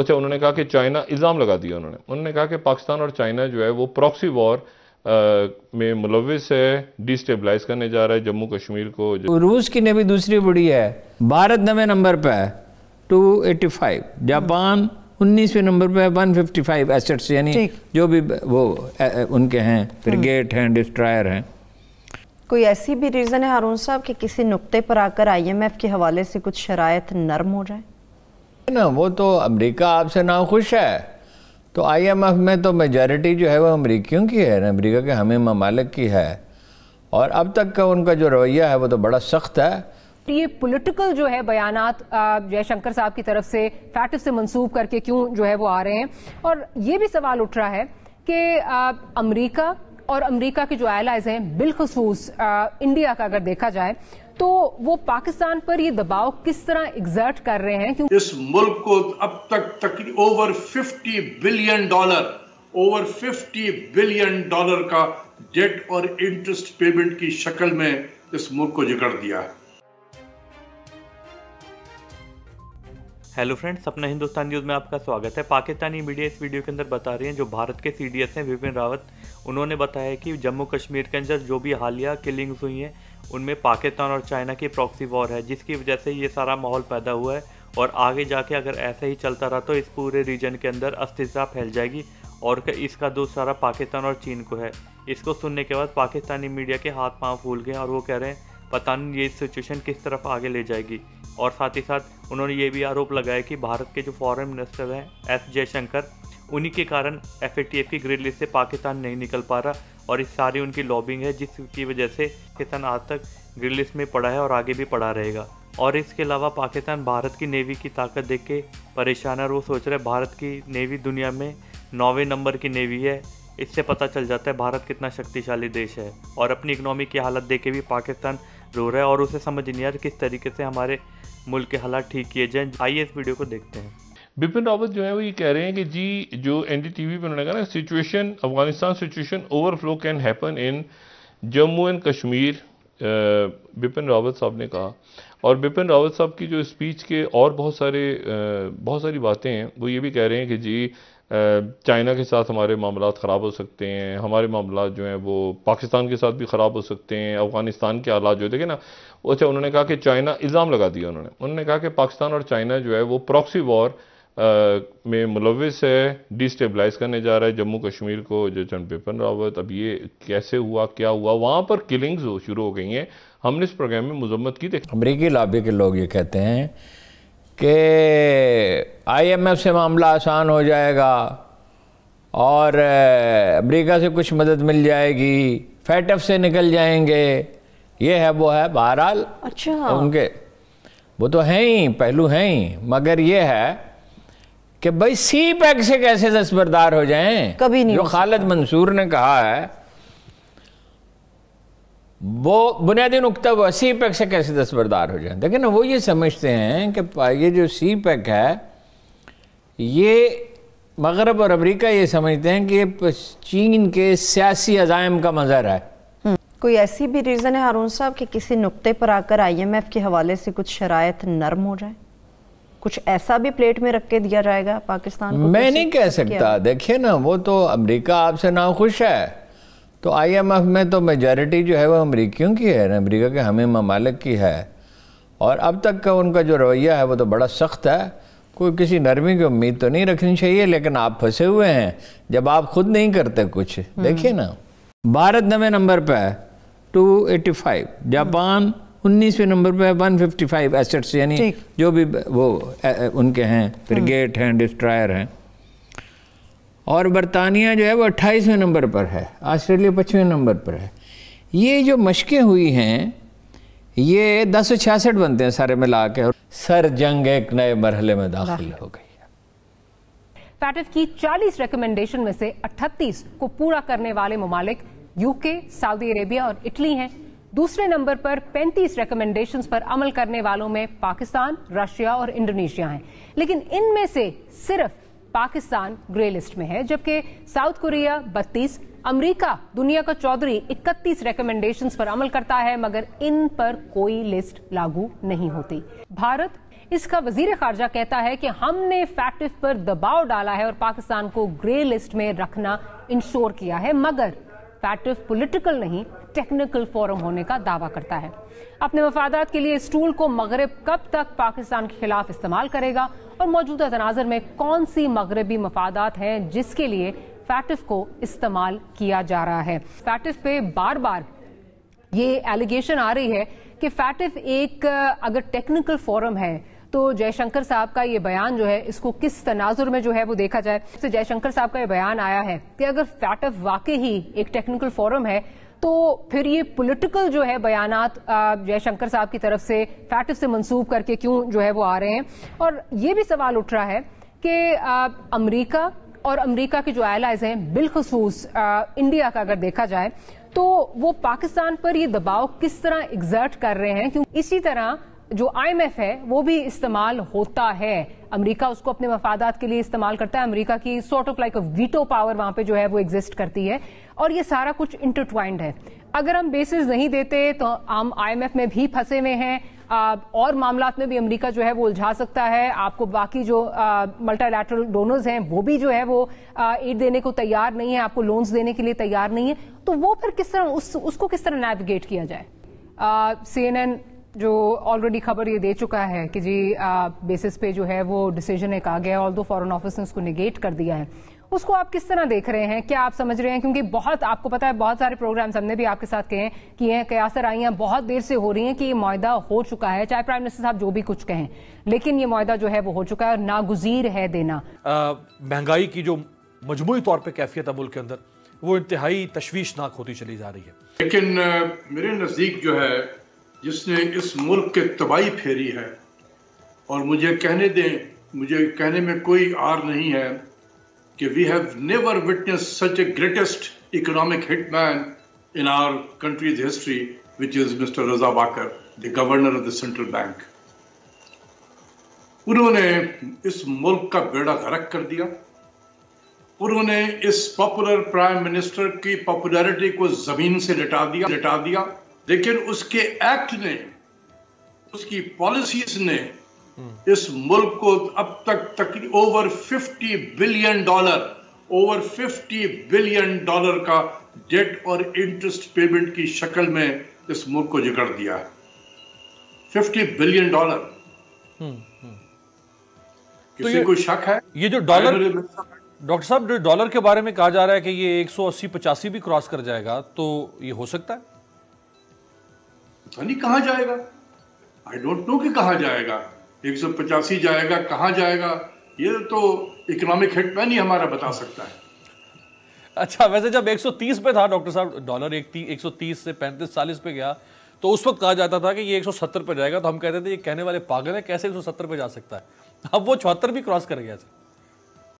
अच्छा उन्होंने कहा कि चाइना इल्ज़ाम लगा दिया उन्होंने उन्होंने कहा कि पाकिस्तान और चाइना जो है वो प्रॉक्सी वॉर में मुलविस है डिस्टेबलाइज करने जा रहा है जम्मू कश्मीर को रूस की नेवी दूसरी बड़ी है भारत नवे नंबर पर है टू एट्टी फाइव जापान उन्नीसवें नंबर पर वन फिफ्टी फाइव एसेट्स यानी जो भी वो ए, उनके हैं ब्रिगेड हम्म। हैं डिस्ट्रायर हैं कोई ऐसी भी रीज़न है हारून साहब कि किसी नुक्ते पर आकर आईएमएफ के हवाले से कुछ शराय नरम हो जाए ना वो तो अमेरिका आपसे ना खुश है तो आईएमएफ में तो मेजॉरिटी जो है वो अमरीकियों की है ना अमरीका के हमें ममालिक की है और अब तक का उनका जो रवैया है वो तो बड़ा सख्त है तो ये पॉलिटिकल जो है बयानात जयशंकर साहब की तरफ से फैटिव से मंसूब करके क्यों जो है वो आ रहे हैं और ये भी सवाल उठ रहा है कि अमरीका और अमरीका के जो एलाइज हैं बिलखसूस इंडिया का अगर देखा जाए तो वो पाकिस्तान पर ये दबाव किस तरह एग्जर्ट कर रहे हैं क्यों इस मुल्क को अब तक तक over 50 billion dollar over 50 billion dollar का डेट और इंटरेस्ट पेमेंट की शक्ल में इस मुल्क को जिगड़ दिया है हेलो फ्रेंड्स सपना हिंदुस्तान न्यूज़ में आपका स्वागत है पाकिस्तानी मीडिया इस वीडियो के अंदर बता रही हैं जो भारत के सीडीएस हैं विपिन रावत उन्होंने बताया कि जम्मू कश्मीर के अंदर जो भी हालिया किलिंग्स हुई हैं उनमें पाकिस्तान और चाइना की प्रॉक्सी वॉर है जिसकी वजह से ये सारा माहौल पैदा हुआ है और आगे जाके अगर ऐसा ही चलता रहा तो इस पूरे रीजन के अंदर अस्थिरता फैल जाएगी और इसका दोष सारा पाकिस्तान और चीन को है इसको सुनने के बाद पाकिस्तानी मीडिया के हाथ पाँव फूल गए और वो कह रहे हैं पता नहीं ये सिचुएशन किस तरफ आगे ले जाएगी और साथ ही साथ उन्होंने ये भी आरोप लगाया कि भारत के जो फॉरेन मिनिस्टर हैं एस जयशंकर उन्हीं के कारण एफ की ग्रेड लिस्ट से पाकिस्तान नहीं निकल पा रहा और इस सारी उनकी लॉबिंग है जिसकी वजह से पाकिस्तान आज तक ग्रेड लिस्ट में पड़ा है और आगे भी पड़ा रहेगा और इसके अलावा पाकिस्तान भारत की नेवी की ताकत देख के परेशान है और वो सोच रहे भारत की नेवी दुनिया में नौवे नंबर की नेवी है इससे पता चल जाता है भारत कितना शक्तिशाली देश है और अपनी इकनॉमी की हालत देख के भी पाकिस्तान रो रहा है और उसे समझ नहीं आ रहा किस तरीके से हमारे मुल्क के हालात ठीक किए जाए आइए इस वीडियो को देखते हैं बिपिन रावत जो है वो ये कह रहे हैं कि जी जो एन डी टी वी पर उन्होंने कहा ना situation Afghanistan situation overflow can happen in Jammu and Kashmir Bipin Rawat साहब ने कहा और बिपिन रावत साहब की जो स्पीच के और बहुत सारे बहुत सारी बातें हैं वो ये भी कह रहे हैं कि जी चाइना के साथ हमारे मामला ख़राब हो सकते हैं हमारे मामला जो हैं वो पाकिस्तान के साथ भी ख़राब हो सकते हैं अफ़गानिस्तान के हालात जो देखे ना अच्छा उन्होंने कहा कि चाइना इल्ज़ाम लगा दिया उन्होंने उन्होंने कहा कि पाकिस्तान और चाइना जो है वो प्रॉक्सी वॉर में मुलविस है डिस्टेबलाइज करने जा रहा है जम्मू कश्मीर को जो चंद बिपिन रावत अब ये कैसे हुआ क्या हुआ वहाँ पर किलिंग्स शुरू हो गई हैं हमने इस प्रोग्राम में मजम्मत की थी अमरीकी लाबे के लोग ये कहते हैं कि आईएमएफ से मामला आसान हो जाएगा और अमेरिका से कुछ मदद मिल जाएगी फैटफ़ से निकल जाएंगे ये है वो है बहरहाल अच्छा उनके वो तो हैं ही पहलू हैं ही मगर ये है कि भाई सी पैक से कैसे दस्तबरदार हो जाएं कभी नहीं जो खालिद मंसूर ने कहा है वो बुनियादी नुकता हुआ सी पैक से कैसे दस्तबरदार हो जाए लेकिन वो ये समझते हैं कि ये जो सी पैक है ये मगरब और अमरीका ये समझते हैं कि चीन के सियासी अजायम का मंजर है हम्म, कोई ऐसी भी रीज़न है हारून साहब कि किसी नुक्ते पर आकर आईएमएफ के हवाले से कुछ शराय नरम हो जाए कुछ ऐसा भी प्लेट में रख के दिया जाएगा पाकिस्तान को मैं नहीं कह सकता देखिए ना वो तो अमेरिका आपसे नाखुश है तो आईएमएफ में तो मेजॉरिटी जो है वो अमरीकियों की है अमरीका के हमें ममालिक की है और अब तक का उनका जो रवैया है वो तो बड़ा सख्त है कोई किसी नरमी की उम्मीद तो नहीं रखनी चाहिए लेकिन आप फंसे हुए हैं जब आप खुद नहीं करते कुछ हम्म। देखिए ना भारत नवे नंबर पर है टू फाइव जापान उन्नीसवें नंबर पर वन फिफ्टी फाइव एसेट्स यानी जो भी वो उनके हैं ब्रिगेड हम्म। हैं डिस्ट्रायर हैं और बरतानिया जो है वो अट्ठाईसवें नंबर पर है ऑस्ट्रेलिया पचवें नंबर पर है ये जो मशक़ें हुई हैं ये दस सौ छियासठ बनते हैं सारे मिला के और सर जंग एक नए मरहले में दाखिल हो गई फैटफ की 40 रिकमेंडेशन में से 38 को पूरा करने वाले ममालिक यूके सऊदी अरेबिया और इटली हैं दूसरे नंबर पर 35 रिकमेंडेशन पर अमल करने वालों में पाकिस्तान रशिया और इंडोनेशिया हैं लेकिन इनमें से सिर्फ पाकिस्तान ग्रे लिस्ट में है जबकि साउथ कोरिया बत्तीस अमेरिका दुनिया का चौधरी 31 रिकमेंडेशंस पर अमल करता है मगर इन पर कोई लिस्ट लागू नहीं होती भारत इसका वजीर खारजा कहता है कि हमने फैक्टिव पर दबाव डाला है और पाकिस्तान को ग्रे लिस्ट में रखना इंश्योर किया है मगर पैटिव पॉलिटिकल नहीं टेक्निकल फोरम होने का दावा करता है अपने मफादात के लिए टूल को मगरब कब तक पाकिस्तान के खिलाफ इस्तेमाल करेगा और मौजूदा तनाजर में कौन सी मगरबी मफादात हैं जिसके लिए फैटिफ को इस्तेमाल किया जा रहा है फैटिफ पे बार बार ये एलिगेशन आ रही है कि फैटिफ एक अगर टेक्निकल फोरम है तो जयशंकर साहब का ये बयान जो है इसको किस तनाजुर में जो है वो देखा जाए तो जयशंकर साहब का ये बयान आया है कि अगर फैटफ वाकई ही एक टेक्निकल फोरम है तो फिर ये पॉलिटिकल जो है बयान जयशंकर साहब की तरफ से फैटफ से मंसूब करके क्यों जो है वो आ रहे हैं और ये भी सवाल उठ रहा है कि अमरीका और अमरीका के जो एलाइज हैं बिलखसूस इंडिया का अगर देखा जाए तो वो पाकिस्तान पर ये दबाव किस तरह एग्जर्ट कर रहे हैं क्योंकि इसी तरह जो आईएमएफ है वो भी इस्तेमाल होता है अमेरिका उसको अपने मफादात के लिए इस्तेमाल करता है अमेरिका की sort of like veto power वहां पे जो है वो एग्जिस्ट करती है और ये सारा कुछ इंटरट्वाइंड है अगर हम बेसिस नहीं देते तो हम आईएमएफ में भी फंसे हुए हैं और मामला में भी अमेरिका जो है वो उलझा सकता है आपको बाकी जो मल्टालैटरल डोनर्स हैं वो भी जो है वो एड देने को तैयार नहीं है आपको लोन्स देने के लिए तैयार नहीं है तो वो फिर किस तरह उस, उसको किस तरह नेविगेट किया जाए सी एन एन जो ऑलरेडी खबर ये दे चुका है कि जी आ, बेसिस पे जो है वो डिसीजन एक आ गया ऑल दो फॉरन ऑफिस ने उसको निगेट कर दिया है उसको आप किस तरह देख रहे हैं क्या आप समझ रहे हैं क्योंकि बहुत आपको पता है बहुत सारे प्रोग्राम्स हमने भी आपके साथ किए कि यह कयासर आई हैं बहुत देर से हो रही हैं कि ये माहा हो चुका है चाहे प्राइम मिनिस्टर साहब जो भी कुछ कहें लेकिन ये माहा जो है वो हो चुका है और नागुजीर है देना महंगाई की जो मजमू तौर पर कैफियत है मुल्क के अंदर वो इंतहाई तशवीशनाक होती चली जा रही है लेकिन मेरे नज़दीक जो है जिसने इस मुल्क के तबाही फेरी है और मुझे कहने दें मुझे कहने में कोई आर नहीं है कि we have never witness such a greatest economic hitman in our country's history which is mister Raza Baqir the governor of the central bank उन्होंने इस मुल्क का बेड़ा गरक कर दिया उन्होंने इस पॉपुलर प्राइम मिनिस्टर की पॉपुलैरिटी को जमीन से लिटा दिया लिटा दिया लेकिन उसके एक्ट ने उसकी पॉलिसीज ने इस मुल्क को अब तक तक over 50 billion dollar over 50 billion dollar का डेट और इंटरेस्ट पेमेंट की शक्ल में इस मुल्क को जिगड़ दिया है 50 बिलियन डॉलर किसी तो को शक है ये जो डॉलर डॉक्टर साहब डॉलर के बारे में कहा जा रहा है कि ये 180 सौ पचासी भी क्रॉस कर जाएगा तो ये हो सकता है पता नहीं कहाँ जाएगा आई डोंट नो कि कहाँ जाएगा एक सौ पचासी जाएगा कहाँ जाएगा ये तो इकोनॉमिक हेडमैन ही हमारा बता सकता है अच्छा वैसे जब 130 पे था डॉक्टर साहब डॉलर एक, एक 130 से 35 40 पे गया तो उस वक्त कहा जाता था कि ये 170 पे जाएगा तो हम कहते थे ये कहने वाले पागल है कैसे 170 पे जा सकता है अब वो चौहत्तर भी क्रॉस कर गया सर